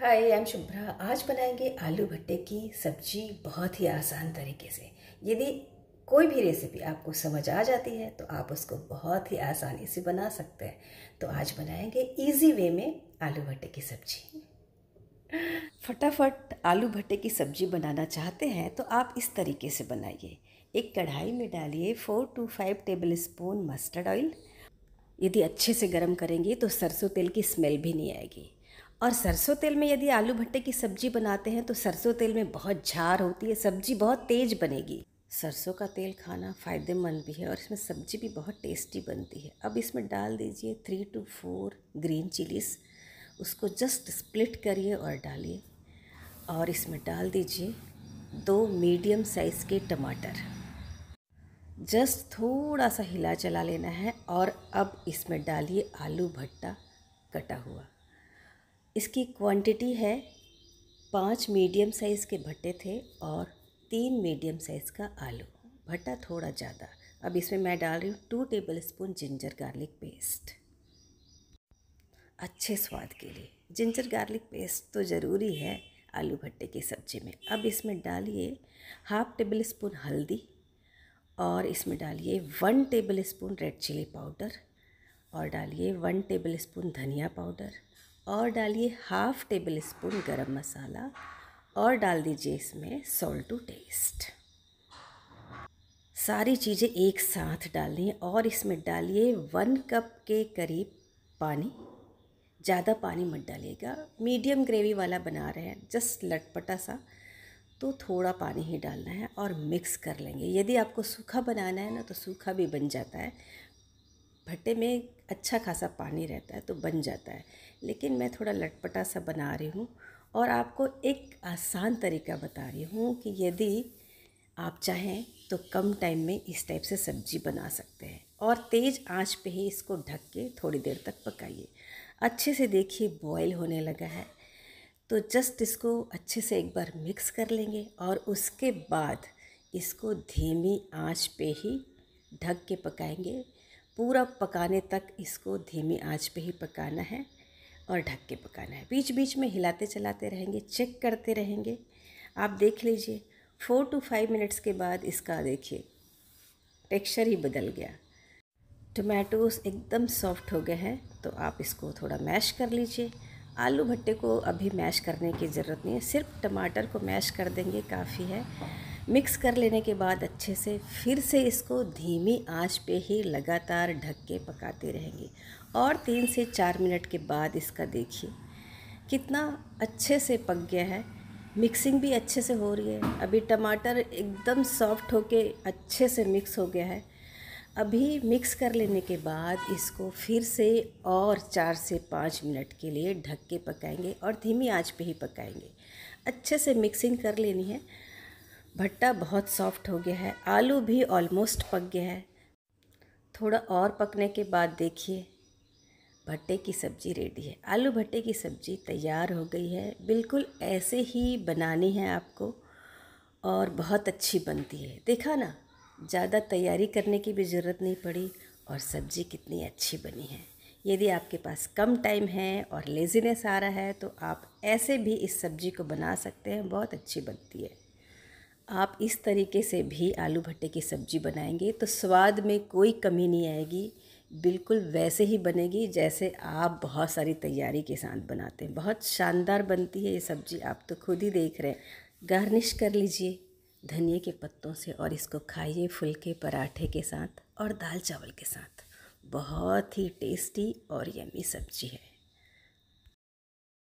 hi I am Shubhra आज बनाएंगे आलू भट्टे की सब्जी बहुत ही आसान तरीके से यदि कोई भी रेसिपी आपको समझ आ जाती है तो आप उसको बहुत ही आसानी से बना सकते हैं तो आज बनाएंगे इजी वे में आलू भट्टे की सब्जी फटाफट आलू भट्टे की सब्जी बनाना चाहते हैं तो आप इस तरीके से बनाइए एक कढ़ाई में डालिए four two five tablespoon mustard oil यदि अच्छे से गर्म करेंगे तो सरसों तेल की स्मेल भी नहीं आएगी और सरसों तेल में यदि आलू भट्टे की सब्जी बनाते हैं तो सरसों तेल में बहुत झार होती है सब्जी बहुत तेज बनेगी सरसों का तेल खाना फ़ायदेमंद भी है और इसमें सब्जी भी बहुत टेस्टी बनती है अब इसमें डाल दीजिए three two four green chillies उसको जस्ट स्प्लिट करिए और डालिए और इसमें डाल दीजिए दो मीडियम साइज़ के टमाटर जस्ट थोड़ा सा हिला चला लेना है और अब इसमें डालिए आलू भट्टा कटा हुआ इसकी क्वांटिटी है पांच मीडियम साइज़ के भट्टे थे और तीन मीडियम साइज़ का आलू भट्टा थोड़ा ज़्यादा अब इसमें मैं डाल रही हूँ two tablespoon ginger garlic paste अच्छे स्वाद के लिए जिंजर गार्लिक पेस्ट तो ज़रूरी है आलू भट्टे की सब्ज़ी में अब इसमें डालिए हाफ टेबल स्पून हल्दी और इसमें डालिए one tablespoon red chilli powder और डालिए वन टेबल स्पून धनिया पाउडर और डालिए हाफ टेबल स्पून गरम मसाला और डाल दीजिए इसमें सॉल्ट टू टेस्ट सारी चीज़ें एक साथ डालनी और इसमें डालिए वन कप के करीब पानी ज़्यादा पानी मत डालिएगा मीडियम ग्रेवी वाला बना रहे हैं जस्ट लटपटा सा तो थोड़ा पानी ही डालना है और मिक्स कर लेंगे यदि आपको सूखा बनाना है ना तो सूखा भी बन जाता है भट्टे में अच्छा खासा पानी रहता है तो बन जाता है लेकिन मैं थोड़ा लटपटा सा बना रही हूँ और आपको एक आसान तरीका बता रही हूँ कि यदि आप चाहें तो कम टाइम में इस टाइप से सब्जी बना सकते हैं और तेज़ आंच पे ही इसको ढक के थोड़ी देर तक पकाइए अच्छे से देखिए बॉयल होने लगा है तो जस्ट इसको अच्छे से एक बार मिक्स कर लेंगे और उसके बाद इसको धीमी आंच पे ही ढक के पकाएंगे पूरा पकाने तक इसको धीमी आंच पे ही पकाना है और ढक के पकाना है बीच बीच में हिलाते चलाते रहेंगे चेक करते रहेंगे आप देख लीजिए फोर टू फाइव मिनट्स के बाद इसका देखिए टेक्सचर ही बदल गया टोमेटोस एकदम सॉफ्ट हो गए हैं तो आप इसको थोड़ा मैश कर लीजिए आलू भट्टे को अभी मैश करने की ज़रूरत नहीं है सिर्फ टमाटर को मैश कर देंगे काफ़ी है मिक्स कर लेने के बाद अच्छे से फिर से इसको धीमी आंच पे ही लगातार ढक के पकाते रहेंगे और तीन से चार मिनट के बाद इसका देखिए कितना अच्छे से पक गया है मिक्सिंग भी अच्छे से हो रही है अभी टमाटर एकदम सॉफ्ट होके अच्छे से मिक्स हो गया है अभी मिक्स कर लेने के बाद इसको फिर से और चार से पाँच मिनट के लिए ढक के पकाएंगे और धीमी आंच पे ही पकाएंगे अच्छे से मिक्सिंग कर लेनी है भट्टा बहुत सॉफ्ट हो गया है आलू भी ऑलमोस्ट पक गया है थोड़ा और पकने के बाद देखिए भट्टे की सब्ज़ी रेडी है आलू भट्टे की सब्ज़ी तैयार हो गई है बिल्कुल ऐसे ही बनानी है आपको और बहुत अच्छी बनती है देखा ना ज़्यादा तैयारी करने की भी ज़रूरत नहीं पड़ी और सब्ज़ी कितनी अच्छी बनी है यदि आपके पास कम टाइम है और लेज़ीनेस आ रहा है तो आप ऐसे भी इस सब्ज़ी को बना सकते हैं बहुत अच्छी बनती है आप इस तरीके से भी आलू भट्टे की सब्ज़ी बनाएंगे तो स्वाद में कोई कमी नहीं आएगी बिल्कुल वैसे ही बनेगी जैसे आप बहुत सारी तैयारी के साथ बनाते हैं बहुत शानदार बनती है ये सब्ज़ी आप तो खुद ही देख रहे हैं गार्निश कर लीजिए धनिए के पत्तों से और इसको खाइए फुलके पराठे के साथ और दाल चावल के साथ बहुत ही टेस्टी और यमी सब्ज़ी है